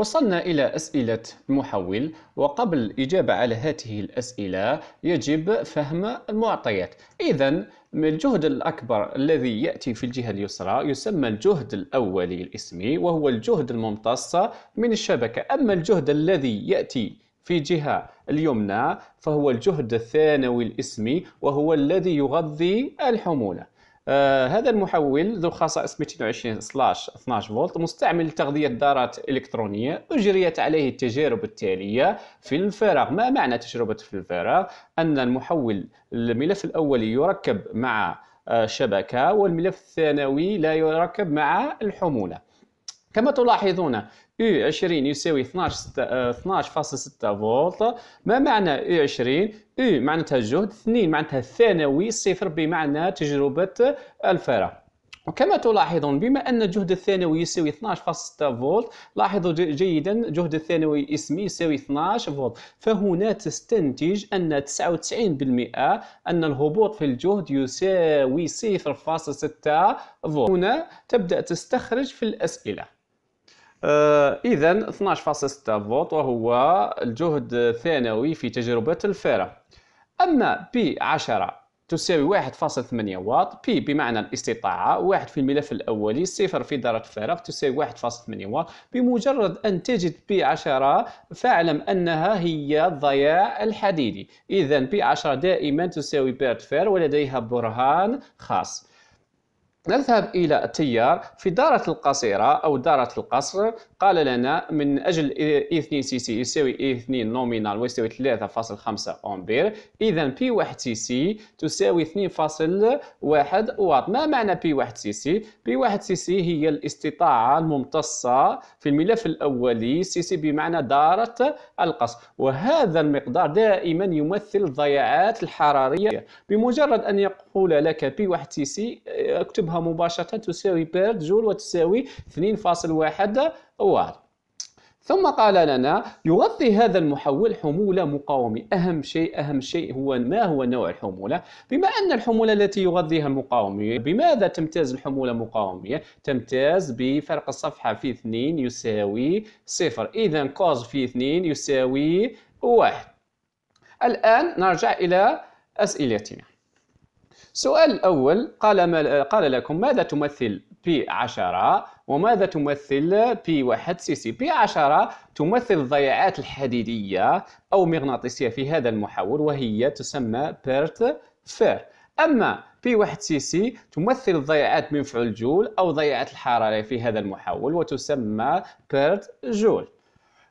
وصلنا إلى أسئلة المحول وقبل الإجابة على هذه الأسئلة يجب فهم المعطيات إذا الجهد الأكبر الذي يأتي في الجهة اليسرى يسمى الجهد الأولي الاسمي وهو الجهد الممتص من الشبكة أما الجهد الذي يأتي في جهة اليمنى فهو الجهد الثانوي الاسمي وهو الذي يغذي الحمولة آه، هذا المحول ذو خصائص 220 سلاش 12 فولت مستعمل لتغذية دارات إلكترونية أجريت عليه التجارب التالية في الفراغ ما معنى تجربة في الفراغ؟ أن المحول الملف الأولي يركب مع آه، شبكة والملف الثانوي لا يركب مع الحمولة كما تلاحظون u 20 يساوي 12 12.6 آه، فولت ما معنى u 20 U معناتها الجهد 2 معناتها الثانوي صفر بمعنى تجربة الفارغ وكما تلاحظون بما ان الجهد الثانوي يساوي 12.6 فولت لاحظوا جيدا جهد الثانوي اسمي يساوي 12 فولت فهنا تستنتج ان 99% ان الهبوط في الجهد يساوي 0.6 فولت هنا تبدا تستخرج في الاسئله إذا 12.6 فولت وهو الجهد الثانوي في تجربة الفيرا أما بي 10 تساوي 1.8 واط بي بمعنى الاستطاعة واحد في الملف الأولي صفر في درجة فراغ تساوي 1.8 واط بمجرد أن تجد بي 10 فاعلم أنها هي الضياع الحديدي إذا بي 10 دائما تساوي بيرت فير ولديها برهان خاص نذهب إلى التيار في دارة القصيرة أو دارة القصر قال لنا من أجل E2 سي سي يساوي E2 نومينال ويساوي 3.5 أمبير إذا بي 1 سي سي تساوي 2.1 واط ما معنى بي 1 سي سي؟ بي 1 سي سي هي الاستطاعة الممتصة في الملف الأولي سي سي بمعنى دارة القصر وهذا المقدار دائما يمثل الضياعات الحرارية بمجرد أن يقوم أولى لك بي واحد تي سي آه، اكتبها مباشرة تساوي بير جول وتساوي 2.1 وار ثم قال لنا يغطي هذا المحول حمولة مقاومة أهم شيء أهم شيء هو ما هو نوع الحمولة بما أن الحمولة التي يغذيها المقاومة بماذا تمتاز الحمولة المقاومة تمتاز بفرق الصفحة في 2 يساوي صفر إذا كوز في 2 يساوي واحد الآن نرجع إلى أسئلتنا السؤال الأول قال, ما قال لكم ماذا تمثل بي 10 وماذا تمثل بي 1 سي سي بي 10 تمثل الضياعات الحديدية أو مغناطيسية في هذا المحور وهي تسمى بيرت فير أما بي 1 سي سي تمثل الضياعات منفعل جول أو ضياعات الحرارة في هذا المحول وتسمى بيرت جول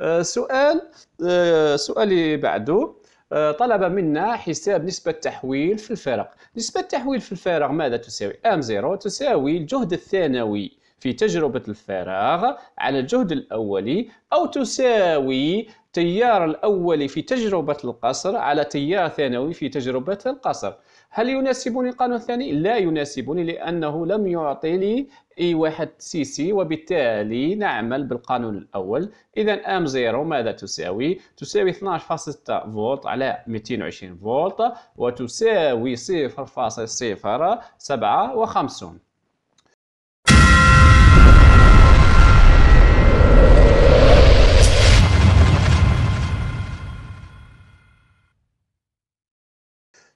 أه سؤال أه سؤالي بعده آه، طلب منا حساب نسبة تحويل في الفرق نسبة تحويل في الفارغ ماذا تساوي؟ ام زيرو تساوي الجهد الثانوي في تجربة الفراغ على الجهد الأولي أو تساوي تيار الأولي في تجربة القصر على تيار ثانوي في تجربة القصر هل يناسبني القانون الثاني؟ لا يناسبني لأنه لم يعطي لي اي واحد سي سي وبالتالي نعمل بالقانون الاول اذا ام زيرو ماذا تساوي تساوي 12.6 فولت على 220 فولت وتساوي 0.057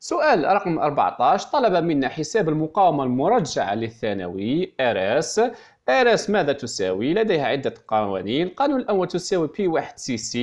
سؤال رقم 14 طلب منا حساب المقاومة المرجعة للثانوي RS RS ماذا تساوي؟ لديها عدة قوانين القانون الأول تساوي P1cc cc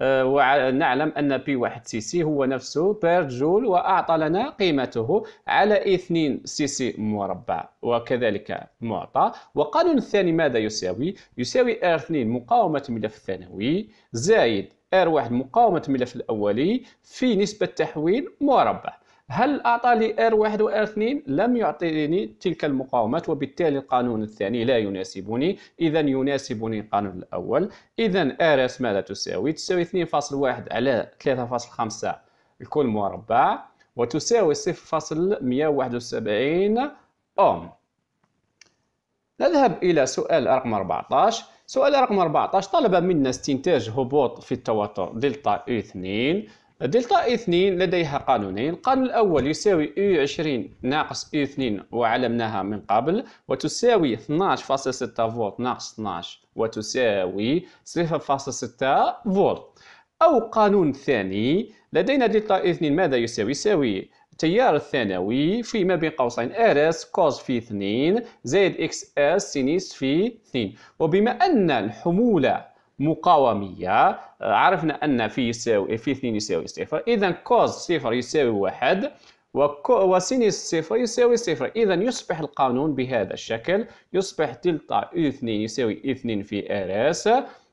آه، ونعلم أن P1cc هو نفسه بير جول وأعطى لنا قيمته على 2 cc مربع وكذلك معطى وقانون الثاني ماذا يساوي؟ يساوي R2 مقاومة ملف الثانوي زائد ار واحد مقاومة الملف الأولي في نسبة تحويل مربع هل أعطى لي ار واحد و ار اثنين لم يعطيني تلك المقاومات وبالتالي القانون الثاني لا يناسبني إذا يناسبني القانون الأول إذا اس ماذا تساوي؟ تساوي 2.1 على 3.5 الكل مربع وتساوي 0.171 أوم نذهب إلى سؤال رقم 14 سؤال رقم 14 طلب منا استنتاج هبوط في التوتر دلتا يو 2 دلتا يو 2 لديها قانونين القانون الأول يساوي يو 20 ناقص يو 2 وعلمناها من قبل وتساوي 12.6 فولت ناقص 12 وتساوي 0.6 فولت أو قانون ثاني لدينا دلتا يو 2 ماذا يساوي؟ يساوي التيار الثانوي في ما بين قوسين ار اس كوز في 2 زائد اكس اس سينيس في 2 وبما ان الحموله مقاوميه آه، عرفنا ان في يساوي في 2 يساوي صفر اذا كوز صفر يساوي 1 وسينيس صفر يساوي صفر إذا يصبح القانون بهذا الشكل يصبح دلتا U2 يساوي 2 في RS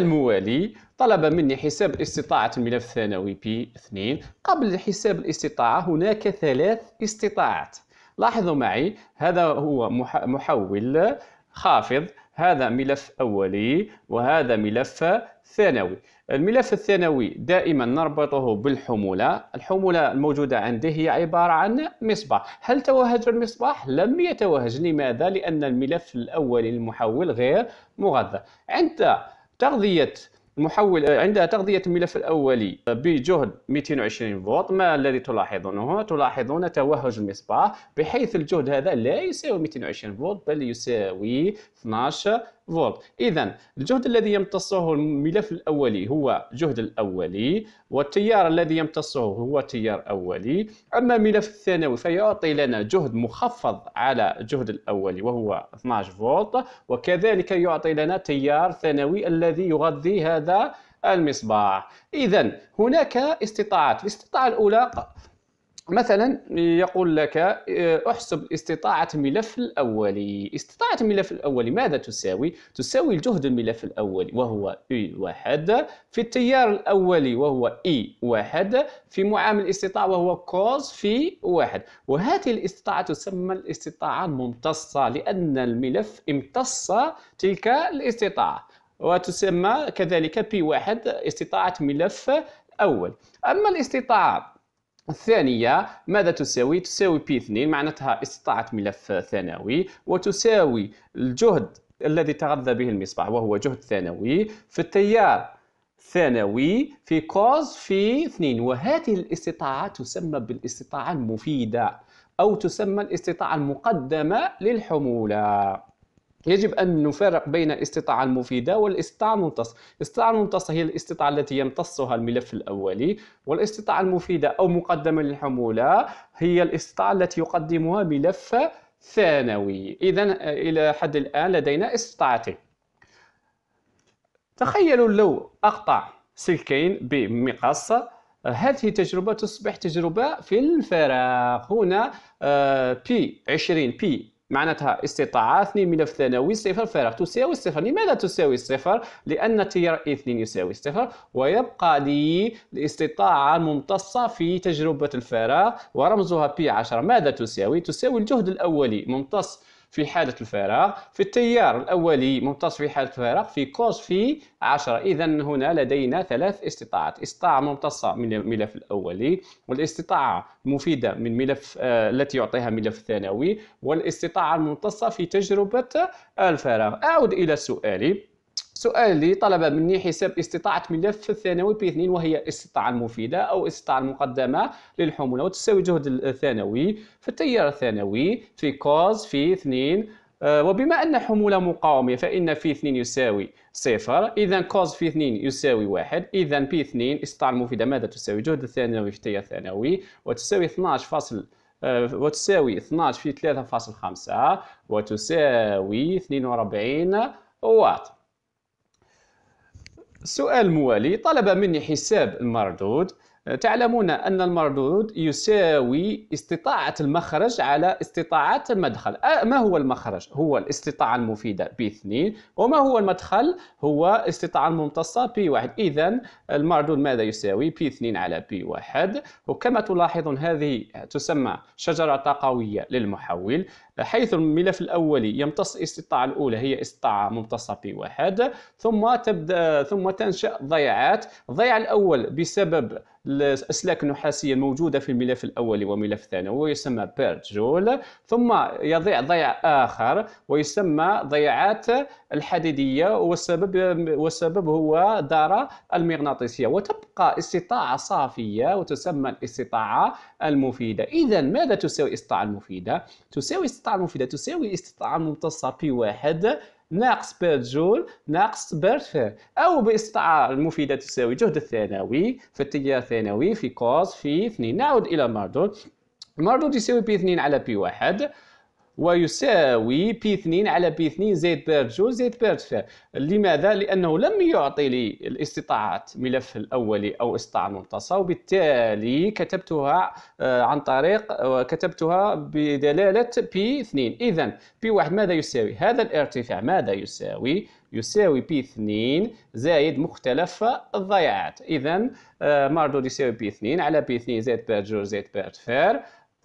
الموالي طلب مني حساب استطاعة الملف الثانوي بي 2 قبل حساب الاستطاعة هناك ثلاث استطاعات لاحظوا معي هذا هو محول خافض هذا ملف أولي وهذا ملف ثانوي الملف الثانوي دائما نربطه بالحمولة الحمولة الموجودة عنده هي عبارة عن مصباح هل توهج المصباح؟ لم يتوهج لماذا؟ لأن الملف الأولي المحول غير مغذى عند تغذيه محول عندها تغذيه الملف الاولي بجهد 220 فولت ما الذي تلاحظونه تلاحظون توهج المصباح بحيث الجهد هذا لا يساوي 220 فولت بل يساوي 12 فولت اذا الجهد الذي يمتصه الملف الاولي هو جهد الاولي والتيار الذي يمتصه هو تيار اولي اما الملف الثانوي فيعطي لنا جهد مخفض على جهد الاولي وهو 12 فولت وكذلك يعطي لنا تيار ثانوي الذي يغذي هذا المصباح اذا هناك استطاعات الاستطاعه الاولى مثلا يقول لك آه، احسب استطاعة الملف الأولي استطاعة الملف الأولي ماذا تساوي؟ تساوي الجهد الملف الأولي وهو اي e واحد في التيار الأولي وهو اي e واحد في معامل الاستطاعة وهو كوز في واحد وهذه الاستطاعة تسمى الاستطاعة الممتصة لأن الملف امتص تلك الاستطاعة وتسمى كذلك بي واحد استطاعة ملف أول أما الاستطاعة الثانية ماذا تساوي؟ تساوي بي 2 معناتها استطاعة ملف ثانوي وتساوي الجهد الذي تغذى به المصباح وهو جهد ثانوي في التيار ثانوي في كوز في 2 وهذه الاستطاعة تسمى بالاستطاعة المفيدة أو تسمى الاستطاعة المقدمة للحمولة يجب أن نفرق بين الاستطاعة المفيدة والاستطاعة الممتصة الاستطاعة الممتصة هي الاستطاعة التي يمتصها الملف الأولي والاستطاعة المفيدة أو مقدمة للحمولة هي الاستطاعة التي يقدمها ملف ثانوي إذا آه، إلى حد الآن لدينا استطاعتين تخيلوا لو أقطع سلكين بمقص آه، هذه تجربة تصبح تجربة في الفراغ هنا بي 20 بي معناتها استطاعة اثنين من الثانوي صفر فارغ تساوي صفر لماذا تساوي صفر لأن تيار اثنين يساوي صفر ويبقى لي الاستطاعة الممتصة في تجربة الفراغ ورمزها بي 10 ماذا تساوي تساوي الجهد الأولي ممتص في حالة الفراغ في التيار الأولي ممتص في حالة الفراغ في كوز في عشرة إذا هنا لدينا ثلاث استطاعات استطاعة ممتصة من الملف الأولي والاستطاعة المفيدة من ملف آه التي يعطيها ملف ثانوي والاستطاعة الممتصة في تجربة الفراغ أعود إلى سؤالي سؤالي طلب مني حساب استطاعة ملف الثانوي بي 2 وهي الاستطاعة المفيدة أو الاستطاعة المقدمة للحمولة وتساوي جهد الثانوي في التيار الثانوي في كوز في 2 آه، وبما أن حمولة مقاومة فإن في 2 يساوي صفر إذا كوز في 2 يساوي واحد إذا بي 2 استطاعة المفيدة ماذا تساوي جهد الثانوي في التيار الثانوي وتساوي 12 فاصل آه، وتساوي 12 في 3.5 وتساوي 42 واط السؤال الموالي طلب مني حساب المردود أه، تعلمون أن المردود يساوي استطاعة المخرج على استطاعة المدخل أه، ما هو المخرج؟ هو الاستطاعة المفيدة B2 وما هو المدخل؟ هو الاستطاعة الممتصة P1 إذا المردود ماذا يساوي؟ P2 على P1 وكما تلاحظون هذه تسمى شجرة طاقوية للمحول حيث الملف الأولي يمتص الاستطاعة الأولى هي استطاعة ممتصة P1 ثم تبدأ ثم تنشأ ضيعات الضياع الأول بسبب الاسلاك النحاسيه الموجوده في الملف الاولي والملف الثاني ويسمى بيرت جول ثم يضيع ضيع اخر ويسمى ضياعات الحديديه والسبب والسبب هو دارة المغناطيسيه وتبقى استطاعه صافيه وتسمى الاستطاعه المفيده اذا ماذا تساوي الاستطاعه المفيده تساوي الاستطاعه الاستطاعة المفيدة تساوي استطاعة ممتصة بي واحد ناقص بير جول ناقص بير فير أو باستطاعة المفيدة تساوي جهد الثانوي في التيار الثانوي في كوز في اثنين نعود إلى ماردون ماردون تساوي بي اثنين على بي واحد ويساوي بي 2 على بي 2 زائد بير 2 زائد بير 3 لماذا؟ لأنه لم يعطي لي الاستطاعات ملف الأولي أو استطاعة المنتصف وبالتالي كتبتها آه، عن طريق آه، كتبتها بدلالة بي 2 إذا بي 1 ماذا يساوي؟ هذا الارتفاع ماذا يساوي؟ يساوي بي 2 زائد مختلف الضياعات إذا آه، ماردود يساوي بي 2 على بي 2 زائد بير 2 زائد بير فير